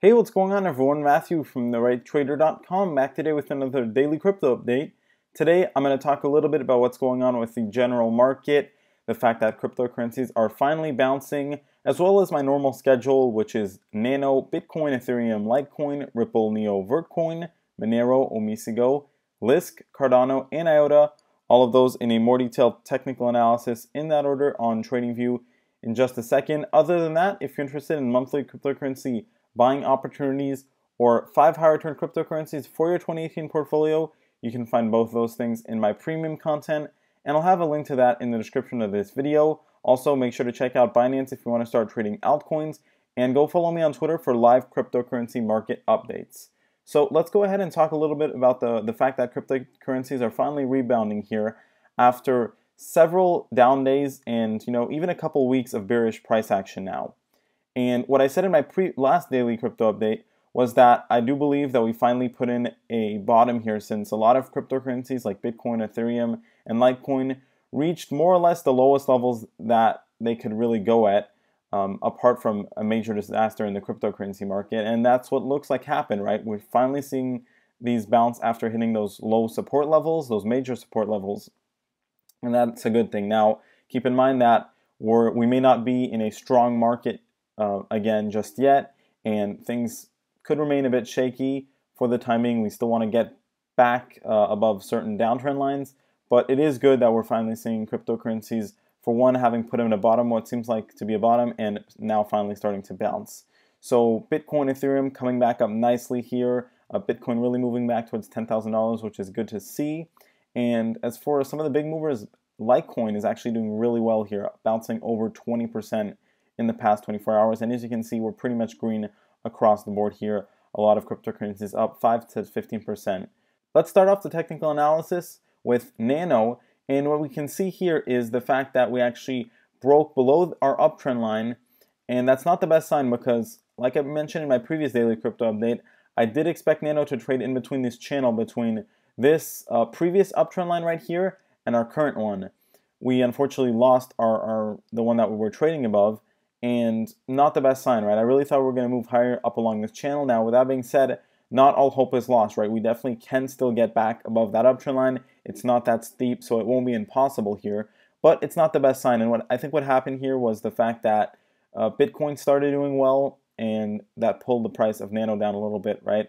Hey, what's going on everyone? Matthew from TheRightTrader.com back today with another daily crypto update. Today, I'm going to talk a little bit about what's going on with the general market, the fact that cryptocurrencies are finally bouncing, as well as my normal schedule, which is Nano, Bitcoin, Ethereum, Litecoin, Ripple, Neo, Vertcoin, Monero, Omisigo, Lisk, Cardano, and IOTA. All of those in a more detailed technical analysis in that order on TradingView in just a second. Other than that, if you're interested in monthly cryptocurrency buying opportunities, or five high return cryptocurrencies for your 2018 portfolio, you can find both those things in my premium content, and I'll have a link to that in the description of this video. Also, make sure to check out Binance if you want to start trading altcoins, and go follow me on Twitter for live cryptocurrency market updates. So let's go ahead and talk a little bit about the, the fact that cryptocurrencies are finally rebounding here after several down days and you know even a couple weeks of bearish price action now. And what I said in my pre- last daily crypto update was that I do believe that we finally put in a bottom here since a lot of cryptocurrencies like Bitcoin, Ethereum, and Litecoin reached more or less the lowest levels that they could really go at, um, apart from a major disaster in the cryptocurrency market. And that's what looks like happened, right? We're finally seeing these bounce after hitting those low support levels, those major support levels. And that's a good thing. Now, keep in mind that we we may not be in a strong market uh, again just yet, and things could remain a bit shaky for the timing. We still want to get back uh, above certain downtrend lines, but it is good that we're finally seeing cryptocurrencies, for one, having put in a bottom, what seems like to be a bottom, and now finally starting to bounce. So Bitcoin, Ethereum coming back up nicely here. Uh, Bitcoin really moving back towards $10,000, which is good to see. And as for some of the big movers, Litecoin is actually doing really well here, bouncing over 20% in the past 24 hours. And as you can see, we're pretty much green across the board here. A lot of cryptocurrencies up 5 to 15%. Let's start off the technical analysis with Nano. And what we can see here is the fact that we actually broke below our uptrend line. And that's not the best sign because, like I mentioned in my previous daily crypto update, I did expect Nano to trade in between this channel between this uh, previous uptrend line right here and our current one. We unfortunately lost our, our the one that we were trading above, and not the best sign, right? I really thought we are going to move higher up along this channel. Now, with that being said, not all hope is lost, right? We definitely can still get back above that uptrend line. It's not that steep, so it won't be impossible here, but it's not the best sign. And what I think what happened here was the fact that uh, Bitcoin started doing well, and that pulled the price of Nano down a little bit, right?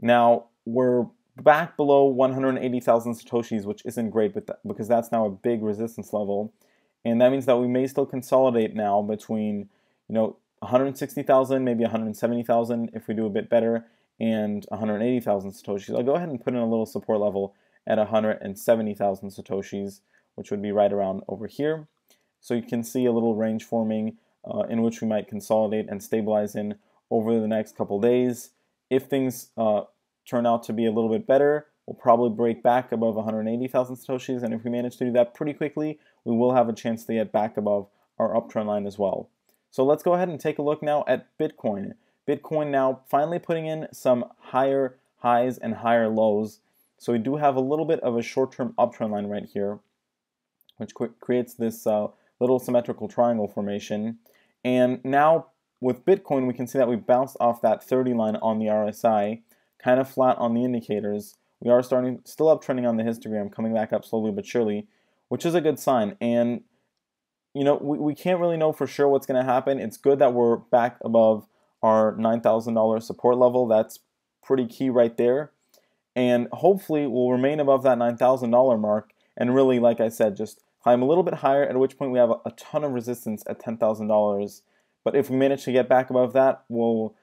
Now, we're back below 180,000 Satoshis, which isn't great but because that's now a big resistance level. And that means that we may still consolidate now between, you know, 160,000, maybe 170,000 if we do a bit better, and 180,000 Satoshis. I'll go ahead and put in a little support level at 170,000 Satoshis, which would be right around over here. So you can see a little range forming uh, in which we might consolidate and stabilize in over the next couple days. If things uh, turn out to be a little bit better, We'll probably break back above 180,000 Satoshis, and if we manage to do that pretty quickly, we will have a chance to get back above our uptrend line as well. So let's go ahead and take a look now at Bitcoin. Bitcoin now finally putting in some higher highs and higher lows. So we do have a little bit of a short-term uptrend line right here, which creates this uh, little symmetrical triangle formation. And now with Bitcoin, we can see that we bounced off that 30 line on the RSI, kind of flat on the indicators. We are starting, still uptrending on the histogram, coming back up slowly but surely, which is a good sign. And, you know, we, we can't really know for sure what's going to happen. It's good that we're back above our $9,000 support level. That's pretty key right there. And hopefully we'll remain above that $9,000 mark and really, like I said, just climb a little bit higher, at which point we have a, a ton of resistance at $10,000. But if we manage to get back above that, we'll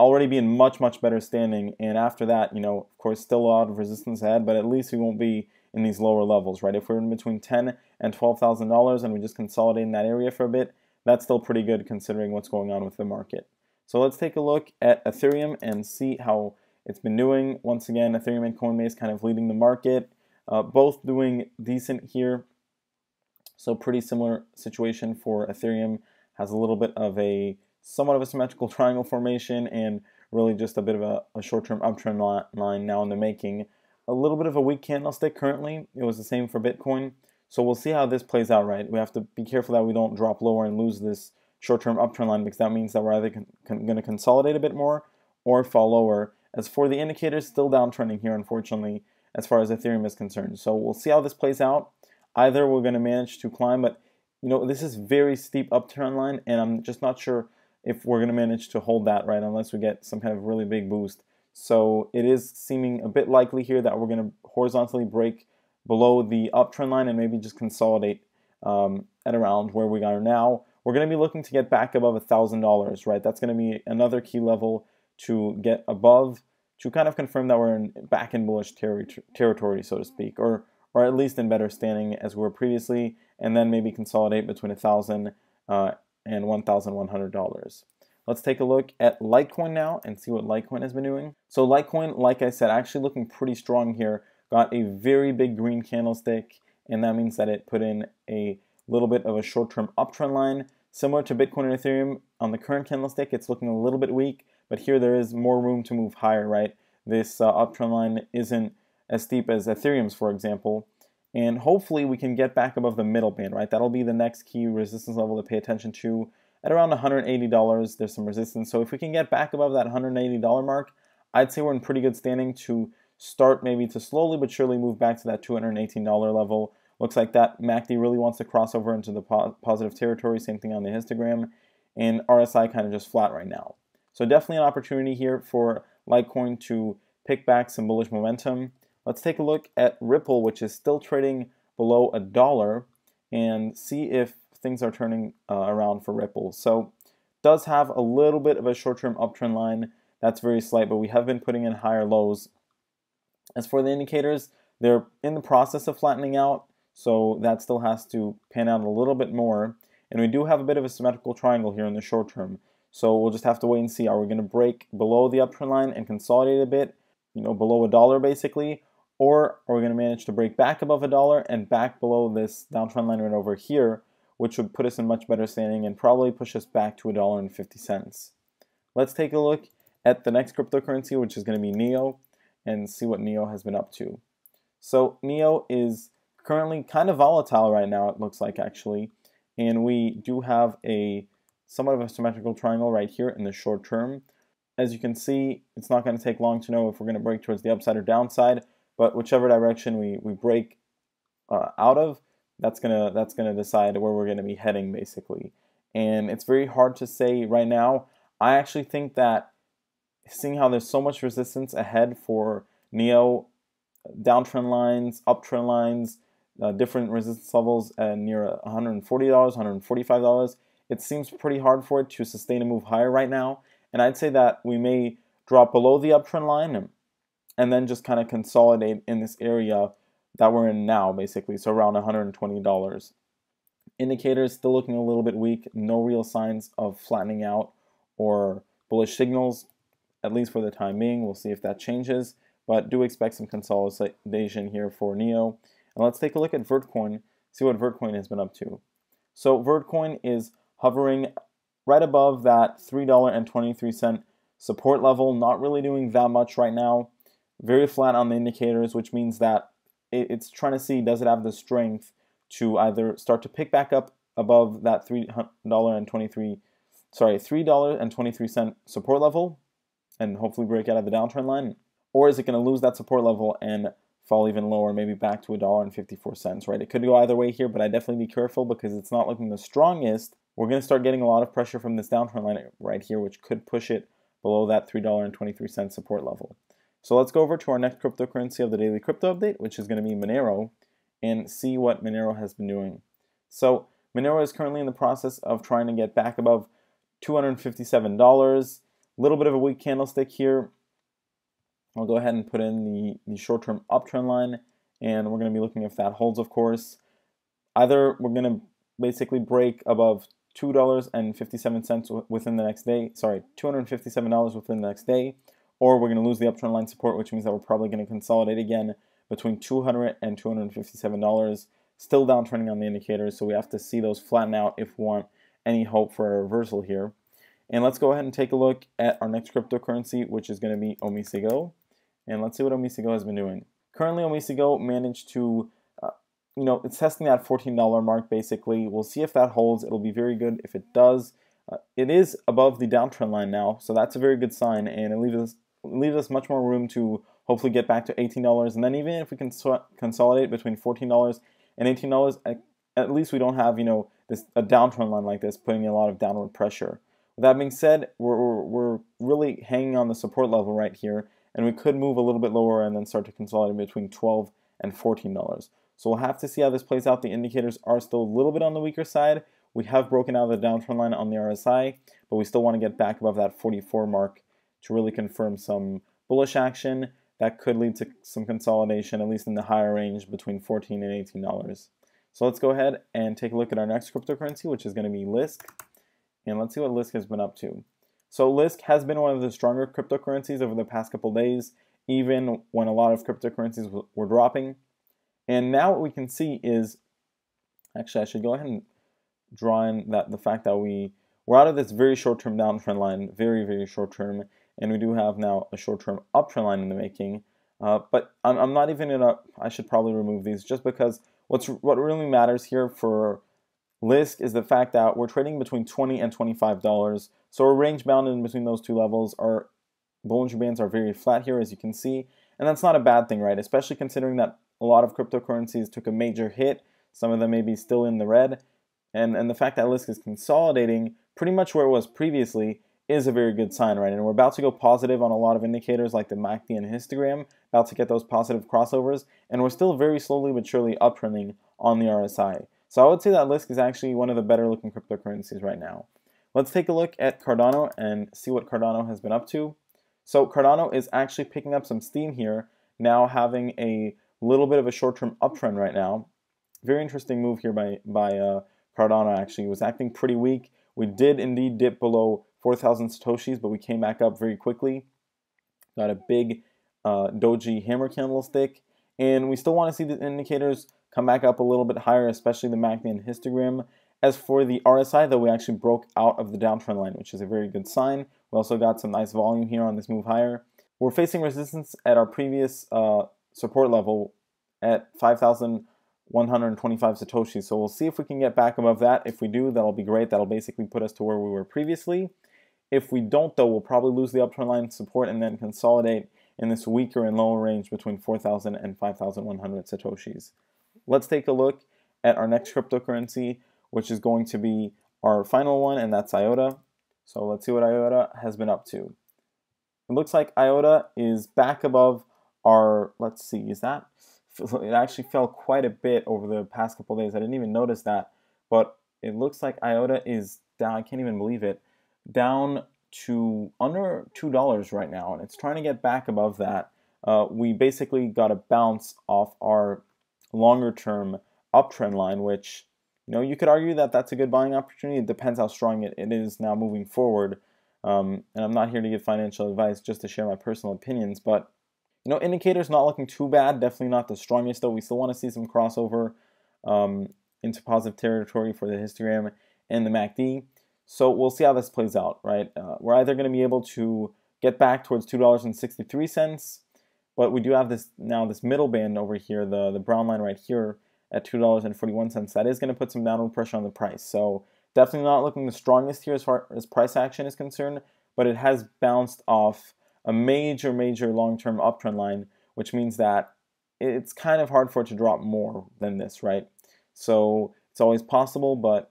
already be in much, much better standing. And after that, you know, of course, still a lot of resistance ahead, but at least we won't be in these lower levels, right? If we're in between ten and twelve thousand dollars, and we just consolidate in that area for a bit, that's still pretty good considering what's going on with the market. So let's take a look at Ethereum and see how it's been doing. Once again, Ethereum and Coinbase kind of leading the market, uh, both doing decent here. So pretty similar situation for Ethereum. Has a little bit of a somewhat of a symmetrical triangle formation and really just a bit of a, a short-term uptrend line now in the making. A little bit of a weak candlestick currently. It was the same for Bitcoin. So we'll see how this plays out, right? We have to be careful that we don't drop lower and lose this short-term uptrend line because that means that we're either going to consolidate a bit more or fall lower. As for the indicators, still downtrending here, unfortunately, as far as Ethereum is concerned. So we'll see how this plays out. Either we're going to manage to climb, but you know this is very steep uptrend line, and I'm just not sure if we're going to manage to hold that, right, unless we get some kind of really big boost. So it is seeming a bit likely here that we're going to horizontally break below the uptrend line and maybe just consolidate um, at around where we are now. We're going to be looking to get back above a $1,000, right? That's going to be another key level to get above to kind of confirm that we're in, back in bullish ter territory, so to speak, or or at least in better standing as we were previously, and then maybe consolidate between a 1,000 uh, and $1,100. Let's take a look at Litecoin now and see what Litecoin has been doing. So Litecoin, like I said, actually looking pretty strong here. Got a very big green candlestick, and that means that it put in a little bit of a short-term uptrend line. Similar to Bitcoin and Ethereum, on the current candlestick, it's looking a little bit weak, but here there is more room to move higher, right? This uh, uptrend line isn't as steep as Ethereum's, for example, and hopefully we can get back above the middle band, right? That'll be the next key resistance level to pay attention to. At around $180, there's some resistance. So if we can get back above that $180 mark, I'd say we're in pretty good standing to start maybe to slowly but surely move back to that $218 level. Looks like that MACD really wants to cross over into the po positive territory. Same thing on the histogram. And RSI kind of just flat right now. So definitely an opportunity here for Litecoin to pick back some bullish momentum. Let's take a look at Ripple, which is still trading below a dollar, and see if things are turning uh, around for Ripple. So does have a little bit of a short-term uptrend line. That's very slight, but we have been putting in higher lows. As for the indicators, they're in the process of flattening out, so that still has to pan out a little bit more. And we do have a bit of a symmetrical triangle here in the short term. So we'll just have to wait and see. Are we going to break below the uptrend line and consolidate a bit, you know, below a dollar basically? Or are we going to manage to break back above a dollar and back below this downtrend line right over here, which would put us in much better standing and probably push us back to a dollar and fifty cents. Let's take a look at the next cryptocurrency, which is going to be NEO, and see what NEO has been up to. So NEO is currently kind of volatile right now, it looks like actually, and we do have a somewhat of a symmetrical triangle right here in the short term. As you can see, it's not going to take long to know if we're going to break towards the upside or downside, but whichever direction we, we break uh, out of, that's gonna that's gonna decide where we're gonna be heading basically. And it's very hard to say right now. I actually think that seeing how there's so much resistance ahead for Neo downtrend lines, uptrend lines, uh, different resistance levels uh, near $140, $145, it seems pretty hard for it to sustain a move higher right now. And I'd say that we may drop below the uptrend line and then just kind of consolidate in this area that we're in now, basically, so around $120. Indicators still looking a little bit weak, no real signs of flattening out or bullish signals, at least for the time being. We'll see if that changes, but do expect some consolidation here for NEO. And let's take a look at Vertcoin, see what Vertcoin has been up to. So Vertcoin is hovering right above that $3.23 support level, not really doing that much right now very flat on the indicators, which means that it's trying to see does it have the strength to either start to pick back up above that $3.23 sorry $3.23 support level and hopefully break out of the downtrend line or is it going to lose that support level and fall even lower maybe back to $1.54 right it could go either way here but i definitely be careful because it's not looking the strongest we're going to start getting a lot of pressure from this downtrend line right here which could push it below that $3.23 support level so let's go over to our next cryptocurrency of the daily crypto update, which is going to be Monero, and see what Monero has been doing. So Monero is currently in the process of trying to get back above $257. A little bit of a weak candlestick here. I'll go ahead and put in the, the short-term uptrend line, and we're going to be looking if that holds, of course. Either we're going to basically break above $2.57 within the next day, sorry, $257 within the next day, or we're going to lose the uptrend line support, which means that we're probably going to consolidate again between 200 and 257 dollars. Still downtrending on the indicators, so we have to see those flatten out if we want any hope for a reversal here. And let's go ahead and take a look at our next cryptocurrency, which is going to be Omisigo. And let's see what Omisigo has been doing. Currently, Omisigo managed to, uh, you know, it's testing that $14 mark basically. We'll see if that holds. It'll be very good if it does. Uh, it is above the downtrend line now, so that's a very good sign, and it leaves us leaves us much more room to hopefully get back to $18. And then even if we can cons- consolidate between $14 and $18, at, at least we don't have, you know, this a downtrend line like this putting a lot of downward pressure. With that being said, we're, we're, really hanging on the support level right here, and we could move a little bit lower and then start to consolidate between 12 and $14. So we'll have to see how this plays out. The indicators are still a little bit on the weaker side. We have broken out of the downtrend line on the RSI, but we still want to get back above that 44 mark to really confirm some bullish action that could lead to some consolidation, at least in the higher range between 14 and 18 dollars. So let's go ahead and take a look at our next cryptocurrency, which is going to be Lisk. And let's see what Lisk has been up to. So Lisk has been one of the stronger cryptocurrencies over the past couple days, even when a lot of cryptocurrencies were dropping. And now what we can see is, actually I should go ahead and draw in that the fact that we, we're out of this very short-term downtrend line, very, very short-term, and we do have now a short-term uptrend line in the making. Uh, but I'm, I'm, not even in a. I should probably remove these just because what's what really matters here for Lisk is the fact that we're trading between 20 and 25 dollars. So we're range bound in between those two levels. Our Bollinger Bands are very flat here, as you can see, and that's not a bad thing, right? Especially considering that a lot of cryptocurrencies took a major hit. Some of them may be still in the red, and and the fact that Lisk is consolidating pretty much where it was previously is a very good sign right And we're about to go positive on a lot of indicators like the MACD and histogram, about to get those positive crossovers, and we're still very slowly but surely uptrending on the RSI. So I would say that Lisk is actually one of the better looking cryptocurrencies right now. Let's take a look at Cardano and see what Cardano has been up to. So Cardano is actually picking up some steam here, now having a little bit of a short-term uptrend right now. Very interesting move here by, by uh, Cardano actually. It was acting pretty weak, we did indeed dip below 4,000 Satoshis, but we came back up very quickly. Got a big uh, doji hammer candlestick. And we still want to see the indicators come back up a little bit higher, especially the MACD and histogram. As for the RSI, though, we actually broke out of the downtrend line, which is a very good sign. We also got some nice volume here on this move higher. We're facing resistance at our previous uh, support level at 5,000. 125 Satoshi. So we'll see if we can get back above that. If we do, that'll be great. That'll basically put us to where we were previously. If we don't, though, we'll probably lose the uptrend line support and then consolidate in this weaker and lower range between 4,000 and 5,100 Satoshis. Let's take a look at our next cryptocurrency, which is going to be our final one, and that's IOTA. So let's see what IOTA has been up to. It looks like IOTA is back above our, let's see, is that? it actually fell quite a bit over the past couple days. I didn't even notice that, but it looks like IOTA is down. I can't even believe it. Down to under two dollars right now, and it's trying to get back above that. Uh, we basically got a bounce off our longer-term uptrend line, which you know you could argue that that's a good buying opportunity. It depends how strong it, it is now moving forward. Um, and I'm not here to give financial advice, just to share my personal opinions, but you know, indicators not looking too bad. Definitely not the strongest, though. We still want to see some crossover um, into positive territory for the histogram and the MACD. So we'll see how this plays out, right? Uh, we're either going to be able to get back towards $2.63, but we do have this now this middle band over here, the, the brown line right here at $2.41. That is going to put some downward pressure on the price. So definitely not looking the strongest here as far as price action is concerned, but it has bounced off a major, major long-term uptrend line, which means that it's kind of hard for it to drop more than this, right? So it's always possible, but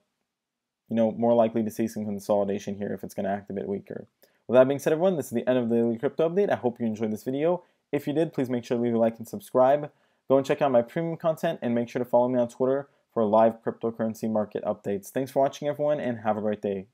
you know, more likely to see some consolidation here if it's going to act a bit weaker. With that being said, everyone, this is the end of the daily crypto update. I hope you enjoyed this video. If you did, please make sure to leave a like and subscribe. Go and check out my premium content and make sure to follow me on Twitter for live cryptocurrency market updates. Thanks for watching, everyone, and have a great day.